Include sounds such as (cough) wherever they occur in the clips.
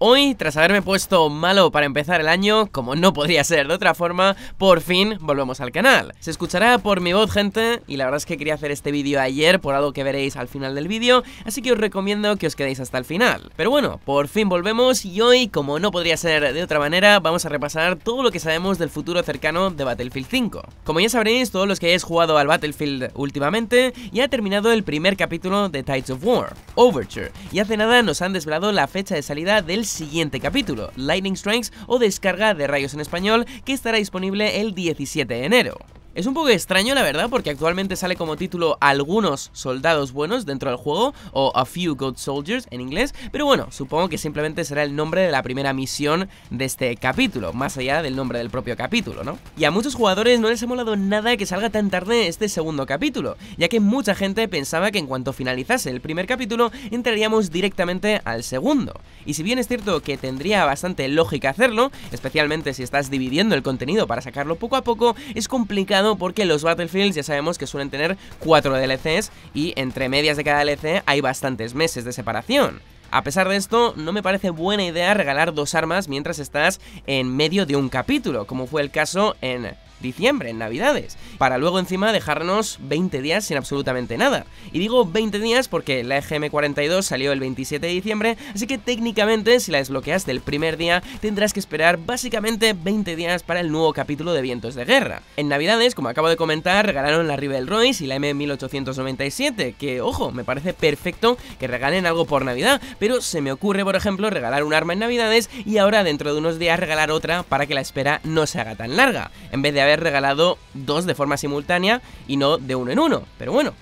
Hoy, tras haberme puesto malo para empezar el año, como no podría ser de otra forma, por fin volvemos al canal. Se escuchará por mi voz, gente, y la verdad es que quería hacer este vídeo ayer por algo que veréis al final del vídeo, así que os recomiendo que os quedéis hasta el final. Pero bueno, por fin volvemos y hoy, como no podría ser de otra manera, vamos a repasar todo lo que sabemos del futuro cercano de Battlefield 5. Como ya sabréis, todos los que hayáis jugado al Battlefield últimamente, ya ha terminado el primer capítulo de Tides of War, Overture, y hace nada nos han desvelado la fecha de salida del siguiente capítulo, Lightning Strikes o Descarga de Rayos en Español, que estará disponible el 17 de enero. Es un poco extraño la verdad porque actualmente sale como título Algunos soldados buenos dentro del juego o A Few Good Soldiers en inglés, pero bueno, supongo que simplemente será el nombre de la primera misión de este capítulo, más allá del nombre del propio capítulo, ¿no? Y a muchos jugadores no les ha molado nada que salga tan tarde este segundo capítulo, ya que mucha gente pensaba que en cuanto finalizase el primer capítulo entraríamos directamente al segundo. Y si bien es cierto que tendría bastante lógica hacerlo, especialmente si estás dividiendo el contenido para sacarlo poco a poco, es complicado porque los Battlefields ya sabemos que suelen tener 4 DLCs y entre medias de cada DLC hay bastantes meses de separación. A pesar de esto, no me parece buena idea regalar dos armas mientras estás en medio de un capítulo, como fue el caso en diciembre, en Navidades, para luego encima dejarnos 20 días sin absolutamente nada. Y digo 20 días porque la EGM42 salió el 27 de diciembre, así que técnicamente si la desbloqueas el primer día tendrás que esperar básicamente 20 días para el nuevo capítulo de Vientos de Guerra. En Navidades, como acabo de comentar, regalaron la Rival Royce y la M1897, que ojo, me parece perfecto que regalen algo por Navidad, pero se me ocurre por ejemplo regalar un arma en Navidades y ahora dentro de unos días regalar otra para que la espera no se haga tan larga, en vez de haber regalado dos de forma simultánea y no de uno en uno. Pero bueno,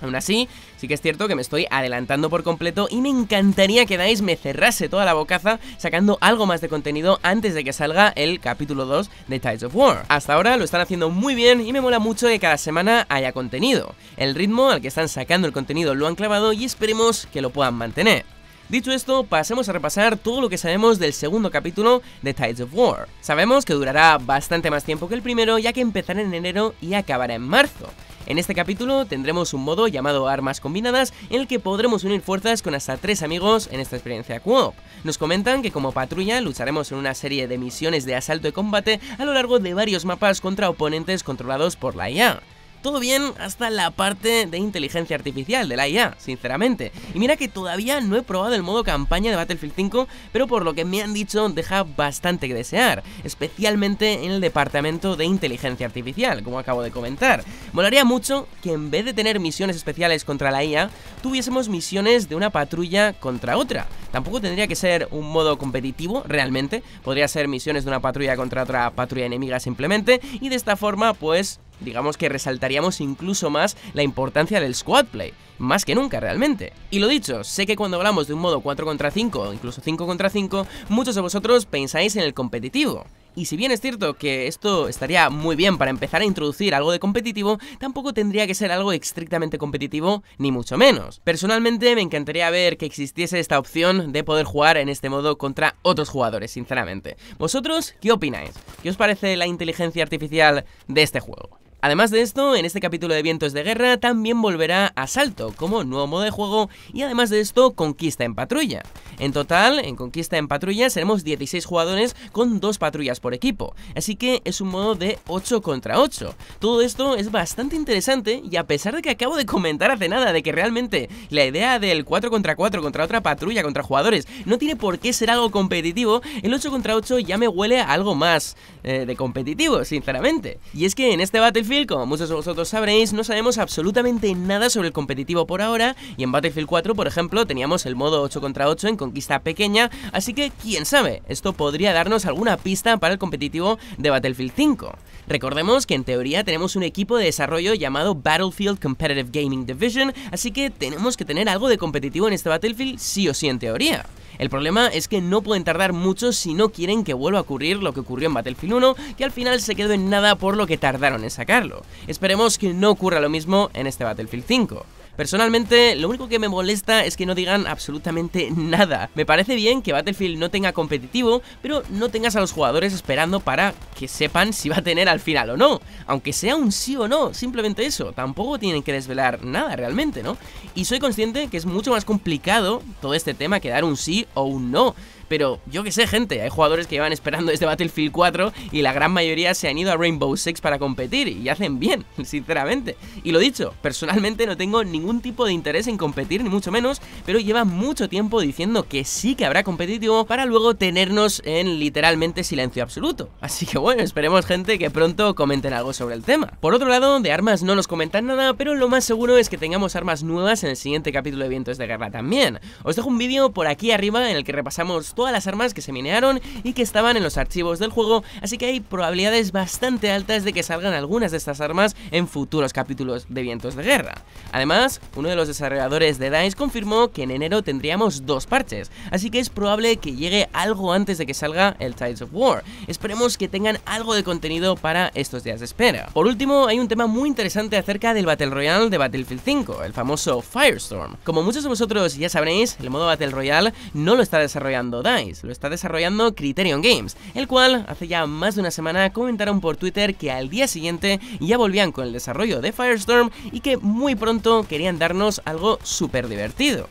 Aún así, sí que es cierto que me estoy adelantando por completo y me encantaría que dais me cerrase toda la bocaza sacando algo más de contenido antes de que salga el capítulo 2 de Tides of War. Hasta ahora lo están haciendo muy bien y me mola mucho que cada semana haya contenido. El ritmo al que están sacando el contenido lo han clavado y esperemos que lo puedan mantener. Dicho esto, pasemos a repasar todo lo que sabemos del segundo capítulo de Tides of War. Sabemos que durará bastante más tiempo que el primero, ya que empezará en enero y acabará en marzo. En este capítulo tendremos un modo llamado Armas Combinadas en el que podremos unir fuerzas con hasta tres amigos en esta experiencia co-op. Nos comentan que como patrulla lucharemos en una serie de misiones de asalto y combate a lo largo de varios mapas contra oponentes controlados por la IA. Todo bien hasta la parte de inteligencia artificial, de la IA, sinceramente. Y mira que todavía no he probado el modo campaña de Battlefield 5, pero por lo que me han dicho deja bastante que desear, especialmente en el departamento de inteligencia artificial, como acabo de comentar. Molaría mucho que en vez de tener misiones especiales contra la IA, tuviésemos misiones de una patrulla contra otra. Tampoco tendría que ser un modo competitivo, realmente. Podría ser misiones de una patrulla contra otra patrulla enemiga simplemente. Y de esta forma, pues, digamos que resaltaríamos incluso más la importancia del squad play, más que nunca realmente. Y lo dicho, sé que cuando hablamos de un modo 4 contra 5 o incluso 5 contra 5, muchos de vosotros pensáis en el competitivo. Y si bien es cierto que esto estaría muy bien para empezar a introducir algo de competitivo, tampoco tendría que ser algo estrictamente competitivo, ni mucho menos. Personalmente me encantaría ver que existiese esta opción de poder jugar en este modo contra otros jugadores, sinceramente. ¿Vosotros qué opináis? ¿Qué os parece la inteligencia artificial de este juego? Además de esto, en este capítulo de Vientos de Guerra también volverá Asalto como nuevo modo de juego y además de esto Conquista en Patrulla. En total, en Conquista en Patrulla seremos 16 jugadores con 2 patrullas por equipo, así que es un modo de 8 contra 8. Todo esto es bastante interesante y a pesar de que acabo de comentar hace nada de que realmente la idea del 4 contra 4 contra otra patrulla contra jugadores no tiene por qué ser algo competitivo, el 8 contra 8 ya me huele a algo más eh, de competitivo, sinceramente. Y es que en este Battlefield Battlefield, como muchos de vosotros sabréis, no sabemos absolutamente nada sobre el competitivo por ahora, y en Battlefield 4, por ejemplo, teníamos el modo 8 contra 8 en conquista pequeña, así que quién sabe, esto podría darnos alguna pista para el competitivo de Battlefield 5. Recordemos que en teoría tenemos un equipo de desarrollo llamado Battlefield Competitive Gaming Division, así que tenemos que tener algo de competitivo en este Battlefield sí o sí en teoría. El problema es que no pueden tardar mucho si no quieren que vuelva a ocurrir lo que ocurrió en Battlefield 1, que al final se quedó en nada por lo que tardaron en sacarlo. Esperemos que no ocurra lo mismo en este Battlefield 5. Personalmente, lo único que me molesta es que no digan absolutamente nada. Me parece bien que Battlefield no tenga competitivo, pero no tengas a los jugadores esperando para que sepan si va a tener al final o no. Aunque sea un sí o no, simplemente eso. Tampoco tienen que desvelar nada realmente, ¿no? Y soy consciente que es mucho más complicado todo este tema que dar un sí o un no. Pero yo que sé, gente, hay jugadores que llevan esperando este Battlefield 4 y la gran mayoría se han ido a Rainbow Six para competir y hacen bien, (laughs) sinceramente. Y lo dicho, personalmente no tengo ningún tipo de interés en competir, ni mucho menos, pero lleva mucho tiempo diciendo que sí que habrá competitivo para luego tenernos en literalmente silencio absoluto. Así que bueno, esperemos gente que pronto comenten algo sobre el tema. Por otro lado, de armas no nos comentan nada, pero lo más seguro es que tengamos armas nuevas en el siguiente capítulo de Vientos de Guerra también. Os dejo un vídeo por aquí arriba en el que repasamos todas las armas que se minearon y que estaban en los archivos del juego, así que hay probabilidades bastante altas de que salgan algunas de estas armas en futuros capítulos de Vientos de Guerra. Además, uno de los desarrolladores de DICE confirmó que en enero tendríamos dos parches, así que es probable que llegue algo antes de que salga el Tides of War. Esperemos que tengan algo de contenido para estos días de espera. Por último, hay un tema muy interesante acerca del Battle Royale de Battlefield 5, el famoso Firestorm. Como muchos de vosotros ya sabréis, el modo Battle Royale no lo está desarrollando lo está desarrollando Criterion Games, el cual hace ya más de una semana comentaron por Twitter que al día siguiente ya volvían con el desarrollo de Firestorm y que muy pronto querían darnos algo súper divertido.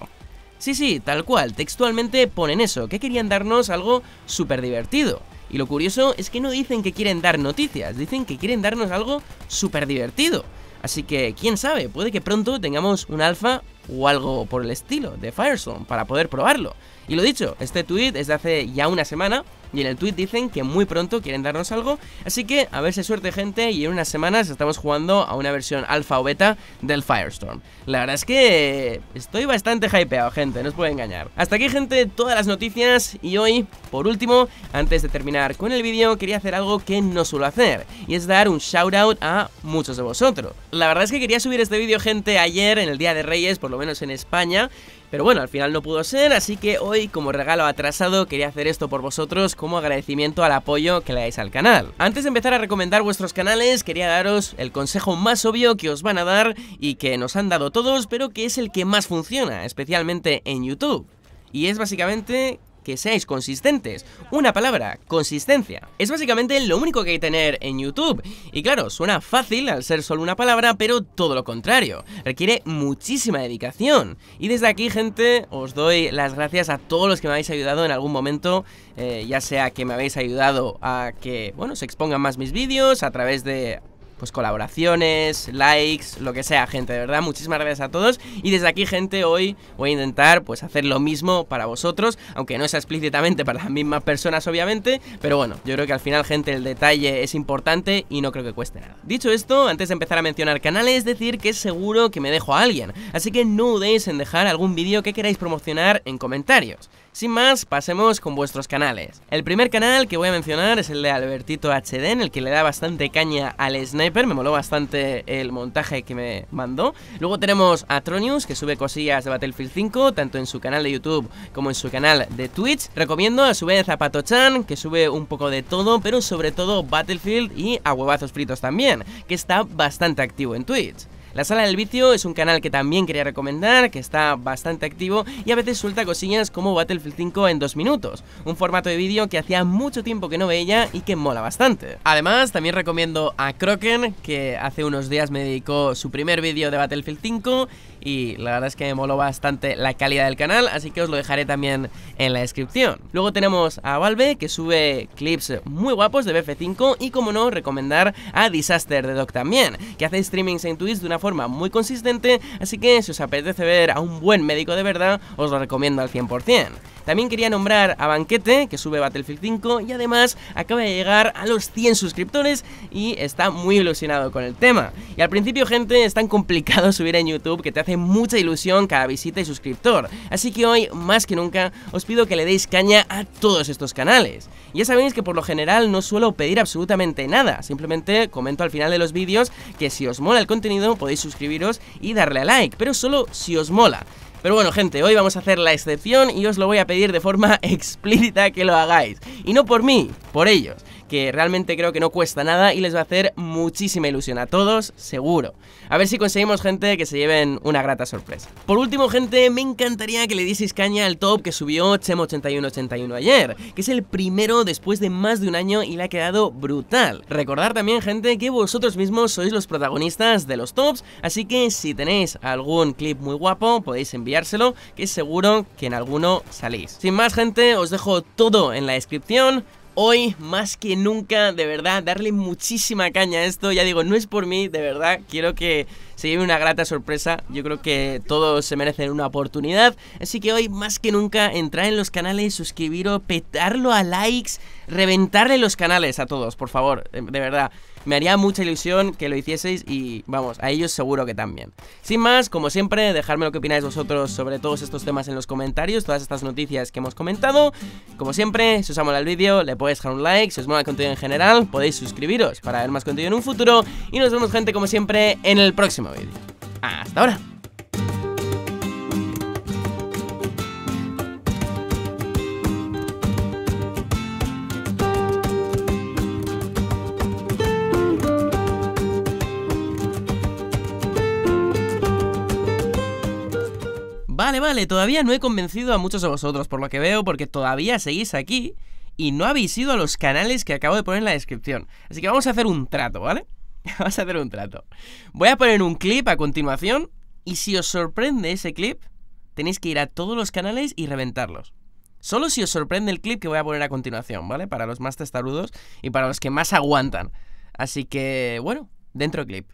Sí, sí, tal cual, textualmente ponen eso, que querían darnos algo súper divertido. Y lo curioso es que no dicen que quieren dar noticias, dicen que quieren darnos algo súper divertido. Así que, quién sabe, puede que pronto tengamos un alfa o algo por el estilo de Firestone para poder probarlo. Y lo dicho, este tweet es de hace ya una semana y en el tweet dicen que muy pronto quieren darnos algo. Así que a ver si suerte, gente. Y en unas semanas estamos jugando a una versión alfa o beta del Firestorm. La verdad es que estoy bastante hypeado, gente. No os puedo engañar. Hasta aquí, gente, todas las noticias. Y hoy, por último, antes de terminar con el vídeo, quería hacer algo que no suelo hacer. Y es dar un shout out a muchos de vosotros. La verdad es que quería subir este vídeo, gente, ayer, en el Día de Reyes, por lo menos en España. Pero bueno, al final no pudo ser, así que hoy como regalo atrasado quería hacer esto por vosotros como agradecimiento al apoyo que le dais al canal. Antes de empezar a recomendar vuestros canales, quería daros el consejo más obvio que os van a dar y que nos han dado todos, pero que es el que más funciona, especialmente en YouTube. Y es básicamente que seáis consistentes. Una palabra, consistencia. Es básicamente lo único que hay que tener en YouTube. Y claro, suena fácil al ser solo una palabra, pero todo lo contrario. Requiere muchísima dedicación. Y desde aquí, gente, os doy las gracias a todos los que me habéis ayudado en algún momento, eh, ya sea que me habéis ayudado a que, bueno, se expongan más mis vídeos a través de pues colaboraciones, likes, lo que sea, gente, de verdad, muchísimas gracias a todos y desde aquí, gente, hoy voy a intentar pues hacer lo mismo para vosotros, aunque no sea explícitamente para las mismas personas, obviamente, pero bueno, yo creo que al final, gente, el detalle es importante y no creo que cueste nada. Dicho esto, antes de empezar a mencionar canales, decir que es seguro que me dejo a alguien, así que no dudéis en dejar algún vídeo que queráis promocionar en comentarios. Sin más, pasemos con vuestros canales. El primer canal que voy a mencionar es el de Albertito HD, en el que le da bastante caña al sniper, me moló bastante el montaje que me mandó. Luego tenemos a Tronius, que sube cosillas de Battlefield 5, tanto en su canal de YouTube como en su canal de Twitch. Recomiendo a su vez a Patochan, que sube un poco de todo, pero sobre todo Battlefield y a huevazos fritos también, que está bastante activo en Twitch. La sala del vicio es un canal que también quería recomendar, que está bastante activo y a veces suelta cosillas como Battlefield 5 en dos minutos, un formato de vídeo que hacía mucho tiempo que no veía y que mola bastante. Además, también recomiendo a Kroken, que hace unos días me dedicó su primer vídeo de Battlefield 5 y la verdad es que me moló bastante la calidad del canal, así que os lo dejaré también en la descripción. Luego tenemos a Valve que sube clips muy guapos de BF5 y como no recomendar a Disaster de Doc también, que hace streamings en Twitch de una forma muy consistente, así que si os apetece ver a un buen médico de verdad, os lo recomiendo al 100%. También quería nombrar a Banquete, que sube Battlefield 5 y además acaba de llegar a los 100 suscriptores y está muy ilusionado con el tema. Y al principio, gente, es tan complicado (laughs) subir en YouTube que te hace mucha ilusión cada visita y suscriptor, así que hoy más que nunca os pido que le deis caña a todos estos canales. Ya sabéis que por lo general no suelo pedir absolutamente nada, simplemente comento al final de los vídeos que si os mola el contenido podéis suscribiros y darle a like, pero solo si os mola. Pero bueno, gente, hoy vamos a hacer la excepción y os lo voy a pedir de forma (laughs) explícita que lo hagáis. Y no por mí, por ellos que realmente creo que no cuesta nada y les va a hacer muchísima ilusión a todos, seguro. A ver si conseguimos, gente, que se lleven una grata sorpresa. Por último, gente, me encantaría que le dieseis caña al top que subió chem 8181 ayer, que es el primero después de más de un año y le ha quedado brutal. Recordar también, gente, que vosotros mismos sois los protagonistas de los tops, así que si tenéis algún clip muy guapo, podéis enviárselo, que seguro que en alguno salís. Sin más, gente, os dejo todo en la descripción hoy más que nunca, de verdad, darle muchísima caña a esto. Ya digo, no es por mí, de verdad, quiero que se lleve una grata sorpresa. Yo creo que todos se merecen una oportunidad. Así que hoy más que nunca, entrar en los canales, suscribiros, petarlo a likes, reventarle los canales a todos, por favor, eh, de verdad. Me haría mucha ilusión que lo hicieseis y vamos, a ellos seguro que también. Sin más, como siempre, dejadme lo que opináis vosotros sobre todos estos temas en los comentarios, todas estas noticias que hemos comentado. Como siempre, si os ha molado el vídeo, le podéis dejar un like, si os mola el contenido en general, podéis suscribiros para ver más contenido en un futuro y nos vemos gente como siempre en el próximo vídeo. Hasta ahora. Vale, vale, todavía no he convencido a muchos de vosotros, por lo que veo, porque todavía seguís aquí y no habéis ido a los canales que acabo de poner en la descripción. Así que vamos a hacer un trato, ¿vale? (laughs) vamos a hacer un trato. Voy a poner un clip a continuación y si os sorprende ese clip, tenéis que ir a todos los canales y reventarlos. Solo si os sorprende el clip que voy a poner a continuación, ¿vale? Para los más testarudos y para los que más aguantan. Así que, bueno, dentro clip.